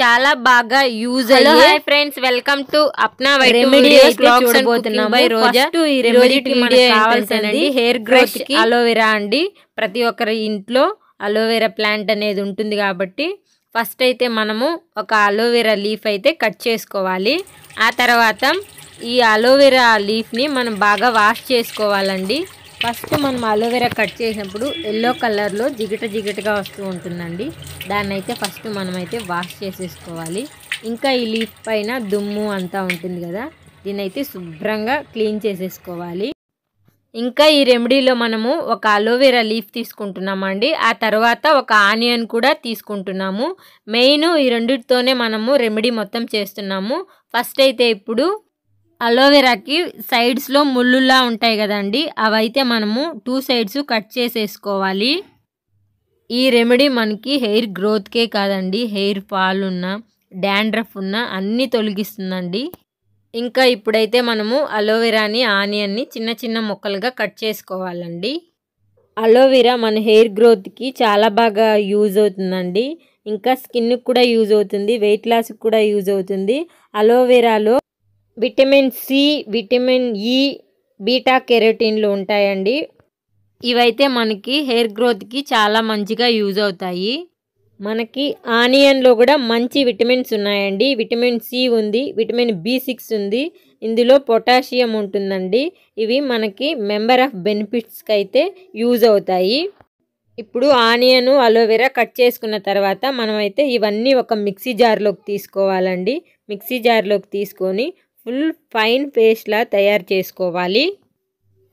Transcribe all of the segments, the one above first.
చాలా బాగా యూజ్ అయ్యాయి friends welcome to Apna remedy చూడబోతున్నాము రోజా ఈ రెమెడీ కావాల్సినది హెయిర్ గ్రోత్ కి అలోవెరా అండి ప్రతి ఒక్కరి ఇంట్లో అలోవెరా ప్లాంట్ అనేది ఉంటుంది కాబట్టి ఫస్ట్ అయితే మనము ఒక అలోవెరా లీఫ్ అయితే కట్ చేసుకోవాలి ఆ తర్వాత ఈ అలోవెరా లీఫ్ని మనం బాగా వాష్ చేసుకోవాలండి ఫస్ట్ మనం అలోవెరా కట్ చేసినప్పుడు ఎల్లో కలర్లో జిగట జిగటగా వస్తూ ఉంటుందండి దాన్ని అయితే ఫస్ట్ మనమైతే వాష్ చేసేసుకోవాలి ఇంకా ఈ లీఫ్ పైన దుమ్ము అంతా ఉంటుంది కదా దీన్ని అయితే శుభ్రంగా క్లీన్ చేసేసుకోవాలి ఇంకా ఈ రెమెడీలో మనము ఒక అలోవెరా లీఫ్ తీసుకుంటున్నామండి ఆ తర్వాత ఒక ఆనియన్ కూడా తీసుకుంటున్నాము మెయిన్ ఈ రెండిటితోనే మనము రెమెడీ మొత్తం చేస్తున్నాము ఫస్ట్ అయితే ఇప్పుడు అలోవెరాకి సైడ్స్లో ముళ్ళులా ఉంటాయి కదండి అవైతే మనము టూ సైడ్స్ కట్ చేసేసుకోవాలి ఈ రెమెడీ మనకి హెయిర్ గ్రోత్కే కాదండి హెయిర్ ఫాల్ ఉన్న డాండ్రఫ్ ఉన్న అన్నీ తొలగిస్తుందండి ఇంకా ఇప్పుడైతే మనము అలోవెరాని ఆనియన్ని చిన్న చిన్న ముక్కలుగా కట్ చేసుకోవాలండి అలోవెరా మన హెయిర్ గ్రోత్కి చాలా బాగా యూజ్ అవుతుందండి ఇంకా స్కిన్కి కూడా యూజ్ అవుతుంది వెయిట్ లాస్కి కూడా యూజ్ అవుతుంది అలోవెరాలో vitamin C vitamin E beta కెరటిన్లు ఉంటాయండి ఇవైతే మనకి హెయిర్ గ్రోత్కి చాలా మంచిగా యూజ్ అవుతాయి మనకి ఆనియన్లో కూడా మంచి విటమిన్స్ ఉన్నాయండి విటమిన్ సి ఉంది విటమిన్ బి సిక్స్ ఉంది ఇందులో పొటాషియం ఉంటుందండి ఇవి మనకి మెంబర్ ఆఫ్ బెనిఫిట్స్కి అయితే యూజ్ అవుతాయి ఇప్పుడు ఆనియన్ అలోవెరా కట్ చేసుకున్న తర్వాత మనమైతే ఇవన్నీ ఒక మిక్సీ జార్లోకి తీసుకోవాలండి మిక్సీ జార్లోకి తీసుకొని ఫుల్ ఫైన్ పేస్ట్లా తయారు చేసుకోవాలి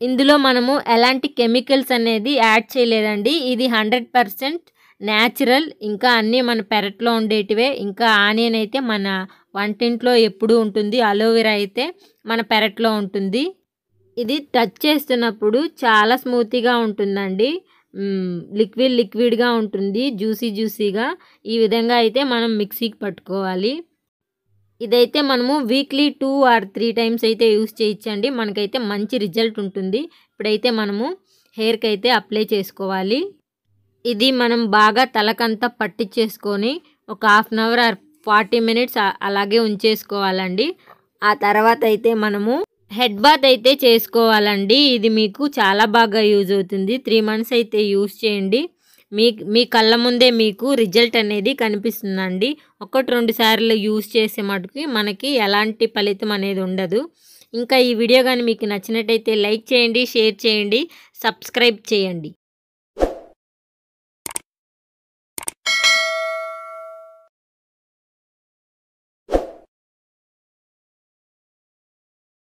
ఇందులో మనము ఎలాంటి కెమికల్స్ అనేది యాడ్ చేయలేదండి ఇది హండ్రెడ్ పర్సెంట్ న్యాచురల్ ఇంకా అన్నీ మన పెరట్లో ఉండేటివే ఇంకా ఆనియన్ అయితే మన వంటింట్లో ఎప్పుడూ ఉంటుంది అలోవెరా అయితే మన పెరట్లో ఉంటుంది ఇది టచ్ చేస్తున్నప్పుడు చాలా స్మూత్గా ఉంటుందండి లిక్విడ్ లిక్విడ్గా ఉంటుంది జ్యూసీ జ్యూసీగా ఈ విధంగా అయితే మనం మిక్సీకి పట్టుకోవాలి ఇదైతే మనము weekly two or three times అయితే యూస్ చేయించండి మనకైతే మంచి రిజల్ట్ ఉంటుంది ఇప్పుడైతే మనము హెయిర్కి అయితే అప్లై చేసుకోవాలి ఇది మనం బాగా తలకంతా పట్టించేసుకొని ఒక half an hour or forty minutes అలాగే ఉంచేసుకోవాలండి ఆ తర్వాత అయితే మనము హెడ్ బాత్ అయితే చేసుకోవాలండి ఇది మీకు చాలా బాగా యూజ్ అవుతుంది త్రీ మంత్స్ అయితే యూజ్ చేయండి మీ మీ కళ్ళ ముందే మీకు రిజల్ట్ అనేది కనిపిస్తుందండి ఒకటి రెండు సార్లు యూస్ చేసే మటుకి మనకి ఎలాంటి ఫలితం అనేది ఉండదు ఇంకా ఈ వీడియో కానీ మీకు నచ్చినట్టయితే లైక్ చేయండి షేర్ చేయండి సబ్స్క్రైబ్ చేయండి